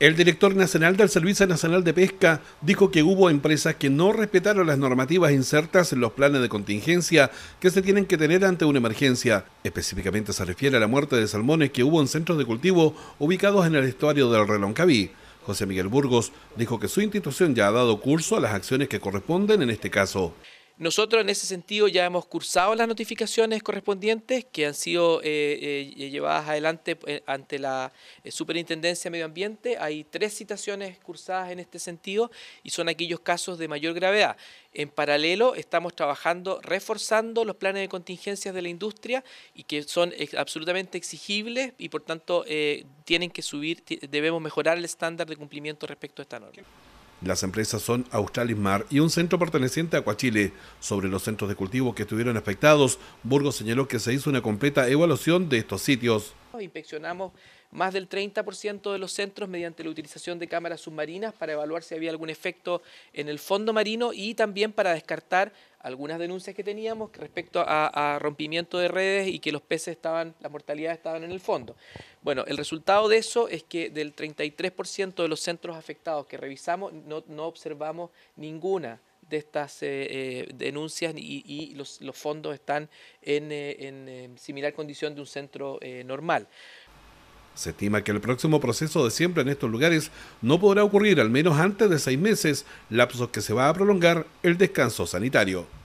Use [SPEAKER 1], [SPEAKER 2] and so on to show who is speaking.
[SPEAKER 1] El director nacional del Servicio Nacional de Pesca dijo que hubo empresas que no respetaron las normativas insertas en los planes de contingencia que se tienen que tener ante una emergencia. Específicamente se refiere a la muerte de salmones que hubo en centros de cultivo ubicados en el estuario del Reloncaví. José Miguel Burgos dijo que su institución ya ha dado curso a las acciones que corresponden en este caso.
[SPEAKER 2] Nosotros en ese sentido ya hemos cursado las notificaciones correspondientes que han sido eh, eh, llevadas adelante eh, ante la Superintendencia de Medio Ambiente. Hay tres citaciones cursadas en este sentido y son aquellos casos de mayor gravedad. En paralelo estamos trabajando reforzando los planes de contingencias de la industria y que son absolutamente exigibles y por tanto eh, tienen que subir, debemos mejorar el estándar de cumplimiento respecto a esta norma.
[SPEAKER 1] Las empresas son Australis Mar y un centro perteneciente a Coachile. Sobre los centros de cultivo que estuvieron afectados, Burgos señaló que se hizo una completa evaluación de estos sitios
[SPEAKER 2] inspeccionamos más del 30% de los centros mediante la utilización de cámaras submarinas para evaluar si había algún efecto en el fondo marino y también para descartar algunas denuncias que teníamos respecto a, rompimiento de redes y que los peces estaban, las mortalidades estaban en el fondo. Bueno, el resultado de eso es que del 33% de los centros afectados que revisamos no observamos ninguna de estas eh, eh, denuncias y, los, fondos están en, eh, similar condición de un centro normal.
[SPEAKER 1] Se estima que el próximo proceso de siembra en estos lugares no podrá ocurrir al menos antes de seis meses, lapsos que se va a prolongar el descanso sanitario.